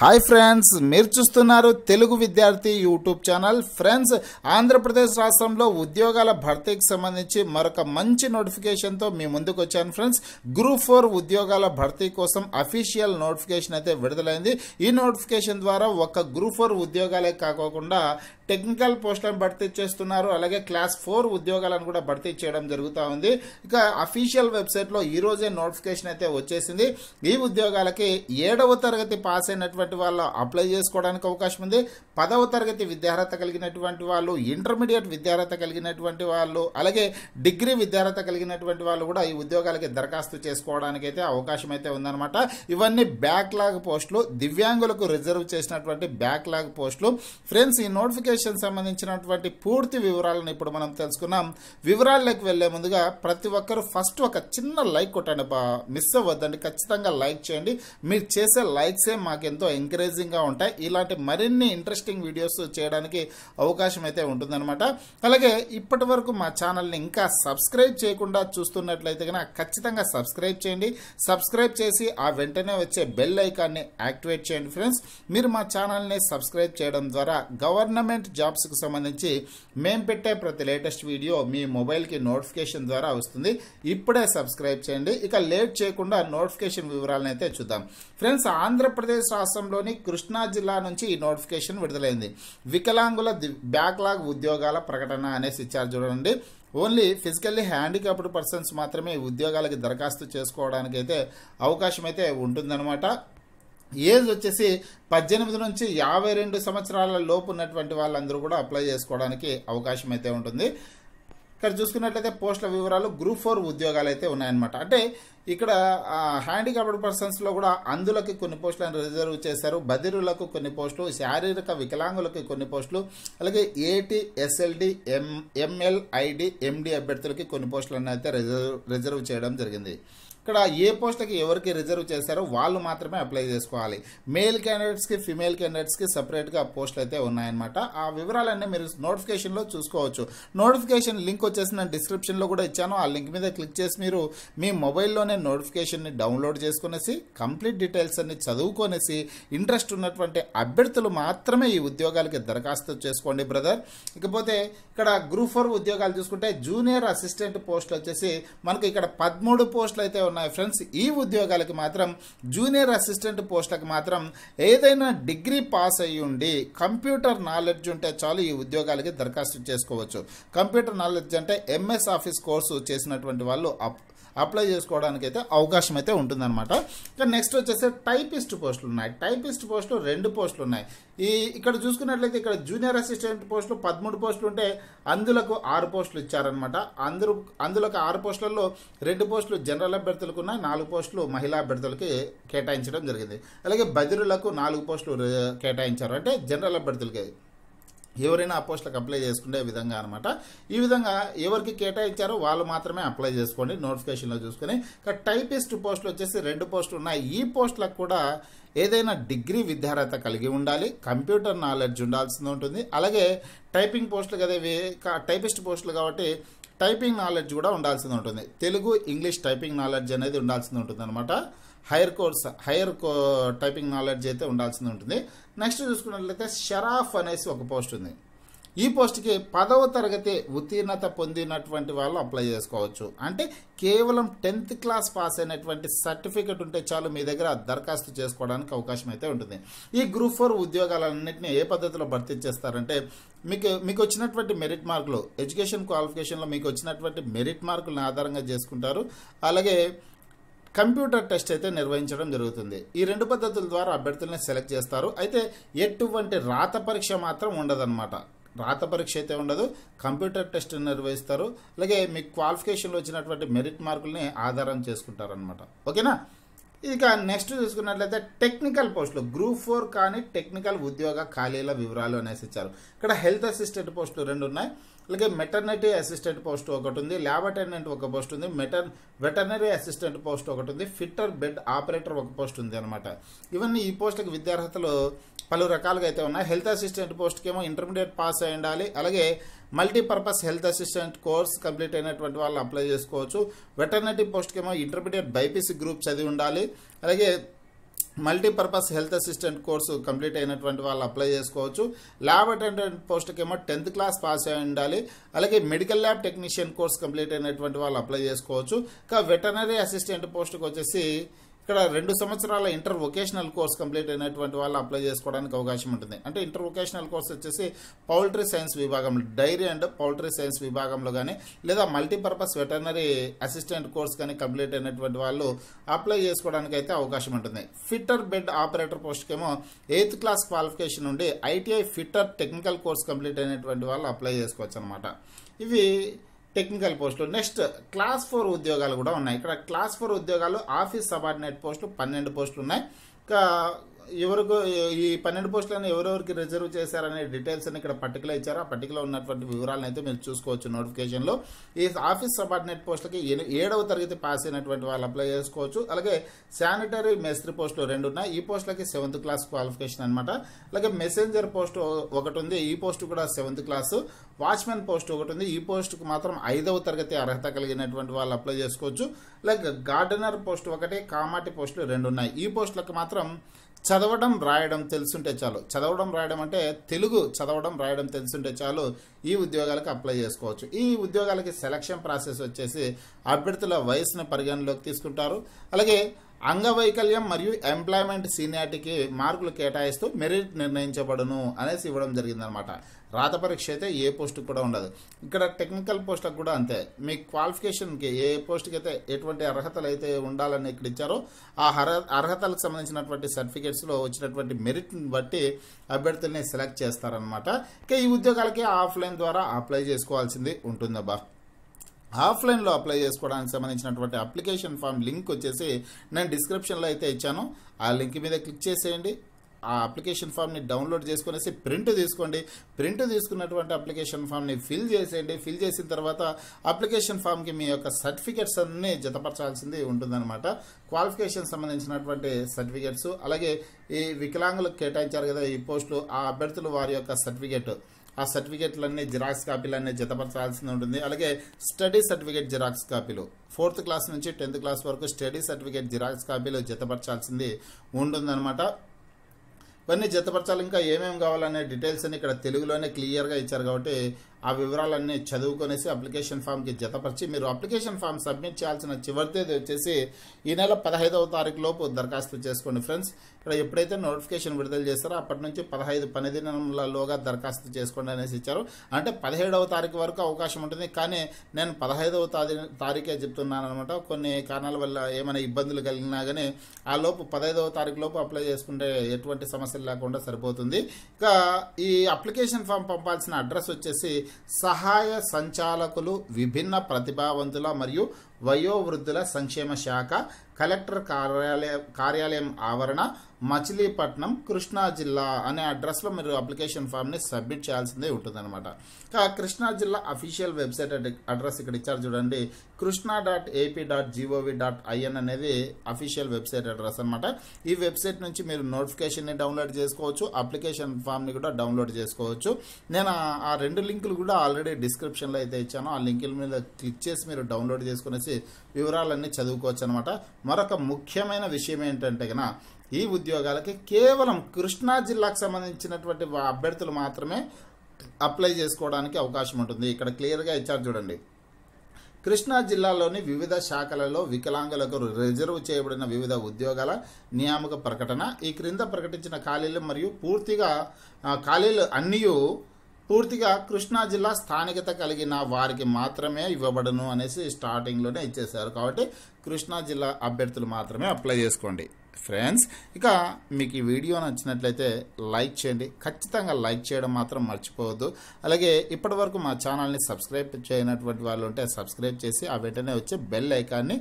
hi friends మీరు చూస్తున్నారు తెలుగు విద్యార్థి యూట్యూబ్ ఛానల్ ఫ్రెండ్స్ ఆంధ్రప్రదేశ్ రాష్ట్రంలో ఉద్యోగాల భర్తీకి సంబంధించి మరొక మంచి నోటిఫికేషన్తో మీ ముందుకు వచ్చాను ఫ్రెండ్స్ గ్రూప్ ఫోర్ ఉద్యోగాల భర్తీ కోసం అఫీషియల్ నోటిఫికేషన్ అయితే విడుదలైంది ఈ నోటిఫికేషన్ ద్వారా ఒక గ్రూప్ ఫోర్ ఉద్యోగాలే కాకోకుండా టెక్నికల్ పోస్టులను భర్తీ చేస్తున్నారు అలాగే క్లాస్ ఫోర్ ఉద్యోగాలను కూడా భర్తీ చేయడం జరుగుతూ ఉంది ఇక అఫీషియల్ వెబ్సైట్లో ఈరోజే నోటిఫికేషన్ అయితే వచ్చేసింది ఈ ఉద్యోగాలకి ఏడవ తరగతి పాస్ అయినటువంటి కలిగినటువంటి వాళ్ళు అప్లై చేసుకోవడానికి అవకాశం ఉంది పదవ తరగతి విద్యార్హత కలిగినటువంటి వాళ్ళు ఇంటర్మీడియట్ విద్యార్హత కలిగినటువంటి వాళ్ళు అలాగే డిగ్రీ విద్యార్హత కలిగినటువంటి వాళ్ళు కూడా ఈ ఉద్యోగాలకి దరఖాస్తు చేసుకోవడానికి అయితే అవకాశం అయితే ఉందన్నమాట ఇవన్నీ బ్యాక్లాగ్ పోస్టులు దివ్యాంగులకు రిజర్వ్ చేసినటువంటి బ్యాక్లాగ్ పోస్టులు ఫ్రెండ్స్ ఈ నోటిఫికేషన్ సంబంధించినటువంటి పూర్తి వివరాలను ఇప్పుడు మనం తెలుసుకున్నాం వివరాల్లోకి వెళ్లే ముందుగా ప్రతి ఒక్కరు ఫస్ట్ ఒక చిన్న లైక్ కొట్టండి మిస్ అవ్వద్దండి ఖచ్చితంగా లైక్ చేయండి మీరు చేసే లైక్సే మాకెంతో ఎంకరేజింగ్గా ఉంటాయి ఇలాంటి మరిన్ని ఇంట్రెస్టింగ్ వీడియోస్ చేయడానికి అవకాశం అయితే ఉంటుందన్నమాట అలాగే ఇప్పటి వరకు మా ఛానల్ని ఇంకా సబ్స్క్రైబ్ చేయకుండా చూస్తున్నట్లయితే కనుక ఖచ్చితంగా సబ్స్క్రైబ్ చేయండి సబ్స్క్రైబ్ చేసి ఆ వెంటనే వచ్చే బెల్ ఐకాన్ని యాక్టివేట్ చేయండి ఫ్రెండ్స్ మీరు మా ఛానల్ని సబ్స్క్రైబ్ చేయడం ద్వారా గవర్నమెంట్ జాబ్స్కి సంబంధించి మేము పెట్టే ప్రతి లేటెస్ట్ వీడియో మీ మొబైల్కి నోటిఫికేషన్ ద్వారా వస్తుంది ఇప్పుడే సబ్స్క్రైబ్ చేయండి ఇక లేట్ చేయకుండా నోటిఫికేషన్ వివరాలను అయితే చూద్దాం ఫ్రెండ్స్ ఆంధ్రప్రదేశ్ రాష్ట్రం రాష్ట్రంలోని కృష్ణా జిల్లా నుంచి ఈ నోటిఫికేషన్ విడుదలైంది వికలాంగుల బ్యాక్లాగ్ ఉద్యోగాల ప్రకటన అనేసి ఇచ్చారు చూడండి ఓన్లీ ఫిజికల్లీ హ్యాండిక్యాప్డ్ పర్సన్స్ మాత్రమే ఉద్యోగాలకి దరఖాస్తు చేసుకోవడానికైతే అవకాశం అయితే ఉంటుందన్నమాట ఏజ్ వచ్చేసి పద్దెనిమిది నుంచి యాభై రెండు సంవత్సరాల లోపు ఉన్నటువంటి వాళ్ళందరూ కూడా అప్లై చేసుకోవడానికి అవకాశం అయితే ఉంటుంది ఇక్కడ చూసుకున్నట్లయితే పోస్టుల వివరాలు గ్రూప్ ఫోర్ ఉద్యోగాలు అయితే ఉన్నాయన్నమాట అంటే ఇక్కడ హ్యాండిక్యాప్డ్ పర్సన్స్లో కూడా అందులకి కొన్ని పోస్టులను రిజర్వ్ చేశారు బదిరులకు కొన్ని పోస్టులు శారీరక వికలాంగులకి కొన్ని పోస్టులు అలాగే ఏటీ ఎస్ఎల్డి ఎం ఎంఎల్ఐడి ఎండి అభ్యర్థులకి కొన్ని పోస్టులను అయితే రిజర్వ్ రిజర్వ్ చేయడం జరిగింది ఇక్కడ ఏ పోస్ట్కి ఎవరికి రిజర్వ్ చేశారో వాళ్ళు మాత్రమే అప్లై చేసుకోవాలి మేల్ క్యాండిడేట్స్కి ఫిమేల్ క్యాండిడేట్స్కి సపరేట్గా పోస్టులు అయితే ఉన్నాయన్నమాట ఆ వివరాలన్నీ మీరు నోటిఫికేషన్లో చూసుకోవచ్చు నోటిఫికేషన్ లింక్ వచ్చేసి నేను డిస్క్రిప్షన్లో కూడా ఇచ్చాను ఆ లింక్ మీద క్లిక్ చేసి మీరు మీ మొబైల్లోనే నోటిఫికేషన్ని డౌన్లోడ్ చేసుకునేసి కంప్లీట్ డీటెయిల్స్ అన్ని చదువుకొనేసి ఇంట్రెస్ట్ ఉన్నటువంటి అభ్యర్థులు మాత్రమే ఈ ఉద్యోగాలకి దరఖాస్తు చేసుకోండి బ్రదర్ ఇకపోతే ఇక్కడ గ్రూప్ ఫోర్ ఉద్యోగాలు చూసుకుంటే జూనియర్ అసిస్టెంట్ పోస్టులు వచ్చేసి మనకి ఇక్కడ పదమూడు పోస్టులు అయితే ఉన్నాయి ఉన్నాయి ఫ్రెండ్స్ ఈ ఉద్యోగాలకి మాత్రం జూనియర్ అసిస్టెంట్ పోస్టులకు మాత్రం ఏదైనా డిగ్రీ పాస్ అయ్యి ఉండి కంప్యూటర్ నాలెడ్జ్ ఉంటే చాలు ఈ ఉద్యోగాలకి దరఖాస్తు చేసుకోవచ్చు కంప్యూటర్ నాలెడ్జ్ అంటే ఎంఎస్ ఆఫీస్ కోర్సు చేసినటువంటి వాళ్ళు అప్లై చేసుకోవడానికి అయితే అవకాశం అయితే ఉంటుందన్నమాట ఇక నెక్స్ట్ వచ్చేసి టైపిస్ట్ పోస్టులు ఉన్నాయి టైపిస్ట్ పోస్టులు రెండు పోస్టులు ఉన్నాయి ఈ ఇక్కడ చూసుకున్నట్లయితే ఇక్కడ జూనియర్ అసిస్టెంట్ పోస్టులు పదమూడు పోస్టులు ఉంటే అందులకు ఆరు పోస్టులు ఇచ్చారనమాట అందరూ అందులోకి ఆరు పోస్టులలో రెండు పోస్టులు జనరల్ అభ్యర్థులకు ఉన్నాయి నాలుగు పోస్టులు మహిళా అభ్యర్థులకి కేటాయించడం జరిగింది అలాగే బదిరులకు నాలుగు పోస్టులు కేటాయించారు అంటే జనరల్ అభ్యర్థులకి ఎవరైనా అపోస్ట్లకు అప్లై చేసుకునే విధంగా అనమాట ఈ విధంగా ఎవరికి కేటాయించారో వాళ్ళు మాత్రమే అప్లై చేసుకోండి నోటిఫికేషన్లో చూసుకొని టైపిస్ట్ పోస్టులు వచ్చేసి రెండు పోస్టులు ఉన్నాయి ఈ పోస్టులకు కూడా ఏదైనా డిగ్రీ విద్యార్హత కలిగి ఉండాలి కంప్యూటర్ నాలెడ్జ్ ఉండాల్సింది ఉంటుంది అలాగే టైపింగ్ పోస్టులు కదా టైపిస్ట్ పోస్టులు కాబట్టి టైపింగ్ నాలెడ్జ్ కూడా ఉండాల్సింది ఉంటుంది తెలుగు ఇంగ్లీష్ టైపింగ్ నాలెడ్జ్ అనేది ఉండాల్సింది ఉంటుంది అనమాట హైయర్ కోర్స్ హైయర్ కో టైపింగ్ నాలెడ్జ్ అయితే ఉండాల్సింది ఉంటుంది నెక్స్ట్ చూసుకున్నట్లయితే షరాఫ్ అనేసి ఒక పోస్ట్ ఉంది ఈ పోస్ట్కి పదవ తరగతి ఉత్తీర్ణత పొందినటువంటి వాళ్ళు అప్లై చేసుకోవచ్చు అంటే కేవలం టెన్త్ క్లాస్ పాస్ అయినటువంటి సర్టిఫికెట్ ఉంటే చాలు మీ దగ్గర దరఖాస్తు చేసుకోవడానికి అవకాశం అయితే ఉంటుంది ఈ గ్రూప్ ఫోర్ ఉద్యోగాలన్నింటినీ ఏ పద్ధతిలో భర్తీ చేస్తారంటే మీకు మీకు వచ్చినటువంటి మెరిట్ మార్కులు ఎడ్యుకేషన్ క్వాలిఫికేషన్లో మీకు వచ్చినటువంటి మెరిట్ మార్కులను ఆధారంగా చేసుకుంటారు అలాగే కంప్యూటర్ టెస్ట్ అయితే నిర్వహించడం జరుగుతుంది ఈ రెండు పద్ధతుల ద్వారా అభ్యర్థులను సెలెక్ట్ చేస్తారు అయితే ఎటువంటి రాత పరీక్ష మాత్రం ఉండదన్నమాట రాత పరీక్ష అయితే ఉండదు కంప్యూటర్ టెస్ట్ నిర్వహిస్తారు అలాగే మీ క్వాలిఫికేషన్లో వచ్చినటువంటి మెరిట్ మార్కుల్ని ఆధారం చేసుకుంటారనమాట ఓకేనా ఇక నెక్స్ట్ చూసుకున్నట్లయితే టెక్నికల్ పోస్టులు గ్రూప్ ఫోర్ కానీ టెక్నికల్ ఉద్యోగ ఖాళీల వివరాలు అనేసి ఇచ్చారు ఇక్కడ హెల్త్ అసిస్టెంట్ పోస్టులు రెండు ఉన్నాయి అలాగే మెటర్నిటీ అసిస్టెంట్ పోస్ట్ ఒకటి ఉంది ల్యాబ్ అటెండెంట్ ఒక పోస్ట్ ఉంది మెటర్ వెటర్నరీ అసిస్టెంట్ పోస్ట్ ఒకటి ఉంది ఫిట్టర్ బెడ్ ఆపరేటర్ ఒక పోస్ట్ ఉంది అనమాట ఇవన్నీ ఈ పోస్టుకి విద్యార్హతలు పలు రకాలుగా అయితే ఉన్నాయి హెల్త్ అసిస్టెంట్ పోస్ట్కేమో ఇంటర్మీడియట్ పాస్ అయి ఉండాలి అలాగే multipurpose health assistant course complete అయినటువంటి వాళ్ళు అప్లై చేసుకోవచ్చు వెటర్నరీ పోస్ట్కేమో ఇంటర్మీడియట్ బైపీసీ గ్రూప్ చదివి ఉండాలి అలాగే multipurpose health assistant course complete అయినటువంటి వాళ్ళు అప్లై చేసుకోవచ్చు ల్యాబ్ అటెండెంట్ పోస్ట్కి ఏమో టెన్త్ క్లాస్ పాస్ అయి ఉండాలి అలాగే medical lab technician course complete అయినటువంటి వాళ్ళు అప్లై చేసుకోవచ్చు ఇంకా వెటనరీ అసిస్టెంట్ పోస్ట్కి వచ్చేసి ఇక్కడ రెండు సంవత్సరాల ఇంటర్ వొకేషనల్ కోర్స్ కంప్లీట్ అయినటువంటి వాళ్ళు అప్లై చేసుకోవడానికి అవకాశం ఉంటుంది అంటే ఇంటర్ వొకేషనల్ కోర్స్ వచ్చేసి పౌల్ట్రీ సైన్స్ విభాగంలో డైరీ అండ్ పౌల్ట్రీ సైన్స్ విభాగంలో కానీ లేదా మల్టీపర్పస్ వెటర్నరీ అసిస్టెంట్ కోర్స్ కానీ కంప్లీట్ అయినటువంటి వాళ్ళు అప్లై చేసుకోవడానికి అయితే అవకాశం ఉంటుంది ఫిట్టర్ బెడ్ ఆపరేటర్ పోస్ట్కేమో ఎయిత్ క్లాస్ క్వాలిఫికేషన్ నుండి ITI fitter technical course complete అయినటువంటి వాళ్ళు అప్లై చేసుకోవచ్చు అనమాట ఇవి టెక్నికల్ పోస్టులు నెక్స్ట్ క్లాస్ ఫోర్ ఉద్యోగాలు కూడా ఉన్నాయి ఇక్కడ క్లాస్ ఫోర్ ఉద్యోగాలు ఆఫీస్ సబార్డినేట్ పోస్టులు పన్నెండు పోస్టులు ఉన్నాయి ఎవరికి ఈ పన్నెండు పోస్టులను ఎవరెవరికి రిజర్వ్ చేశారనే డీటెయిల్స్ అని ఇక్కడ పర్టికులర్ ఇచ్చారు ఆ పర్టికులర్ ఉన్నటువంటి వివరాలను అయితే మీరు చూసుకోవచ్చు నోటిఫికేషన్లో ఈ ఆఫీస్ సబార్డినేట్ పోస్టులకి ఏడవ తరగతి పాస్ అయినటువంటి వాళ్ళు అప్లై చేసుకోవచ్చు అలాగే శానిటరీ మేస్త్రి పోస్టులు రెండు ఉన్నాయి ఈ పోస్టులకి సెవెంత్ క్లాస్ క్వాలిఫికేషన్ అనమాట అలాగే మెసెంజర్ పోస్ట్ ఒకటి ఉంది ఈ పోస్ట్ కూడా సెవెంత్ క్లాస్ వాచ్మెన్ పోస్ట్ ఒకటి ఉంది ఈ పోస్టుకు మాత్రం ఐదవ తరగతి అర్హత కలిగినటువంటి వాళ్ళు అప్లై చేసుకోవచ్చు లైక్ గార్డెనర్ పోస్ట్ ఒకటి కామాటి పోస్టులు రెండు ఉన్నాయి ఈ పోస్టులకు మాత్రం చ చదవడం రాయడం తెలుసుంటే చాలు చదవడం రాయడం అంటే తెలుగు చదవడం రాయడం తెలుసుంటే చాలు ఈ ఉద్యోగాలకు అప్లై చేసుకోవచ్చు ఈ ఉద్యోగాలకి సెలక్షన్ ప్రాసెస్ వచ్చేసి అభ్యర్థుల వయసును పరిగణలోకి తీసుకుంటారు అలాగే అంగవైకల్యం మరియు ఎంప్లాయ్మెంట్ సీనియారిటీకి మార్కులు కేటాయిస్తూ మెరిట్ నిర్ణయించబడును అనేసి ఇవ్వడం జరిగిందనమాట రాత పరీక్ష అయితే ఏ పోస్టుకు కూడా ఉండదు ఇక్కడ టెక్నికల్ పోస్టులకు కూడా అంతే మీ క్వాలిఫికేషన్కి ఏ పోస్ట్కి అయితే ఎటువంటి అర్హతలు అయితే ఉండాలని ఇక్కడ ఇచ్చారో ఆ అర్హతలకు సంబంధించినటువంటి సర్టిఫికేట్స్లో వచ్చినటువంటి మెరిట్ని బట్టి అభ్యర్థుల్ని సెలెక్ట్ చేస్తారనమాట ఇక ఈ ఉద్యోగాలకి ఆఫ్లైన్ ద్వారా అప్లై చేసుకోవాల్సింది ఉంటుందబ్బా ఆఫ్లైన్లో అప్లై చేసుకోవడానికి సంబంధించినటువంటి అప్లికేషన్ ఫామ్ లింక్ వచ్చేసి నేను డిస్క్రిప్షన్లో అయితే ఇచ్చాను ఆ లింక్ మీద క్లిక్ చేసేయండి ఆ అప్లికేషన్ ఫామ్ని డౌన్లోడ్ చేసుకునేసి ప్రింట్ తీసుకోండి ప్రింట్ తీసుకున్నటువంటి అప్లికేషన్ ఫామ్ని ఫిల్ చేసేయండి ఫిల్ చేసిన తర్వాత అప్లికేషన్ ఫామ్కి మీ యొక్క సర్టిఫికేట్స్ అన్నీ జతపరచాల్సింది ఉంటుందన్నమాట క్వాలిఫికేషన్ సంబంధించినటువంటి సర్టిఫికేట్స్ అలాగే ఈ వికలాంగులకు కేటాయించారు కదా ఈ పోస్టులు ఆ అభ్యర్థులు వారి యొక్క సర్టిఫికేట్ ఆ సర్టిఫికేట్లన్నీ జిరాక్స్ కాపీలన్నీ జతపరచాల్సి ఉంటుంది అలాగే స్టడీ సర్టిఫికేట్ జిరాక్స్ కాపీలు ఫోర్త్ క్లాస్ నుంచి టెన్త్ క్లాస్ వరకు స్టడీ సర్టిఫికేట్ జిరాక్స్ కాపీలు జతపరచాల్సింది ఉంటుందన్నమాట ఇవన్నీ జతపరచాలి ఇంకా ఏమేమి కావాలనే డీటెయిల్స్ అని ఇక్కడ తెలుగులోనే క్లియర్గా ఇచ్చారు కాబట్టి ఆ వివరాలన్నీ చదువుకొనేసి అప్లికేషన్ ఫామ్కి జతపరిచి మీరు అప్లికేషన్ ఫామ్ సబ్మిట్ చేయాల్సిన చివరి తేదీ వచ్చేసి ఈ నెల పదహైదవ తారీఖు లోపు దరఖాస్తు చేసుకోండి ఫ్రెండ్స్ ఇక్కడ ఎప్పుడైతే నోటిఫికేషన్ విడుదల చేస్తారో అప్పటి నుంచి పదహైదు పని దినంలలోగా దరఖాస్తు చేసుకోండి అనేసి ఇచ్చారు అంటే పదిహేడవ తారీఖు వరకు అవకాశం ఉంటుంది కానీ నేను పదహైదవ తారీ తారీఖే చెప్తున్నాను అనమాట కొన్ని కారణాల వల్ల ఏమైనా ఇబ్బందులు కలిగినా కానీ ఆ లోపు పదహైదవ తారీఖు లోపు అప్లై చేసుకుంటే ఎటువంటి సమస్యలు లేకుండా సరిపోతుంది ఇక ఈ అప్లికేషన్ ఫామ్ పంపాల్సిన అడ్రస్ వచ్చేసి సహాయ సంచాలకులు విభిన్న ప్రతిభావంతుల మరియు వయోవృద్ధుల సంక్షేమ శాఖ కలెక్టర్ కార్యాలయ కార్యాలయం ఆవరణ మచిలీపట్నం కృష్ణా జిల్లా అనే అడ్రస్లో మీరు అప్లికేషన్ ఫామ్ని సబ్మిట్ చేయాల్సిందే ఉంటుందన్నమాట కృష్ణా జిల్లా అఫీషియల్ వెబ్సైట్ అడ్రస్ ఇక్కడ ఇచ్చారు చూడండి Krishna dot AP dot gov dot in అనేది అఫీషియల్ వెబ్సైట్ అడ్రస్ అనమాట ఈ వెబ్సైట్ నుంచి మీరు నోటిఫికేషన్ని డౌన్లోడ్ చేసుకోవచ్చు అప్లికేషన్ ఫామ్ని కూడా డౌన్లోడ్ చేసుకోవచ్చు నేను ఆ రెండు లింకులు కూడా ఆల్రెడీ డిస్క్రిప్షన్లో అయితే ఇచ్చాను ఆ లింకుల మీద క్లిక్ చేసి మీరు డౌన్లోడ్ చేసుకునేసి సంబంధించి వివరాలన్నీ చదువుకోవచ్చు అనమాట మరొక ముఖ్యమైన విషయం ఏంటంటే కన ఈ ఉద్యోగాలకి కేవలం కృష్ణా జిల్లాకు సంబంధించినటువంటి అభ్యర్థులు మాత్రమే అప్లై చేసుకోవడానికి అవకాశం ఉంటుంది ఇక్కడ క్లియర్గా ఇచ్చారు చూడండి కృష్ణా జిల్లాలోని వివిధ శాఖలలో వికలాంగులకు రిజర్వ్ చేయబడిన వివిధ ఉద్యోగాల నియామక ప్రకటన ఈ క్రింద ప్రకటించిన ఖాళీలు మరియు పూర్తిగా ఖాళీలు అన్నీ పూర్తిగా కృష్ణా జిల్లా స్థానికత కలిగిన వారికి మాత్రమే ఇవ్వబడను అనేసి స్టార్టింగ్లోనే ఇచ్చేశారు కాబట్టి కృష్ణా జిల్లా అభ్యర్థులు మాత్రమే అప్లై చేసుకోండి ఫ్రెండ్స్ ఇక మీకు ఈ వీడియో నచ్చినట్లయితే లైక్ చేయండి ఖచ్చితంగా లైక్ చేయడం మాత్రం మర్చిపోవద్దు అలాగే ఇప్పటివరకు మా ఛానల్ని సబ్స్క్రైబ్ చేయనటువంటి వాళ్ళు ఉంటే సబ్స్క్రైబ్ చేసి ఆ వెంటనే వచ్చే బెల్ ఐకాన్ని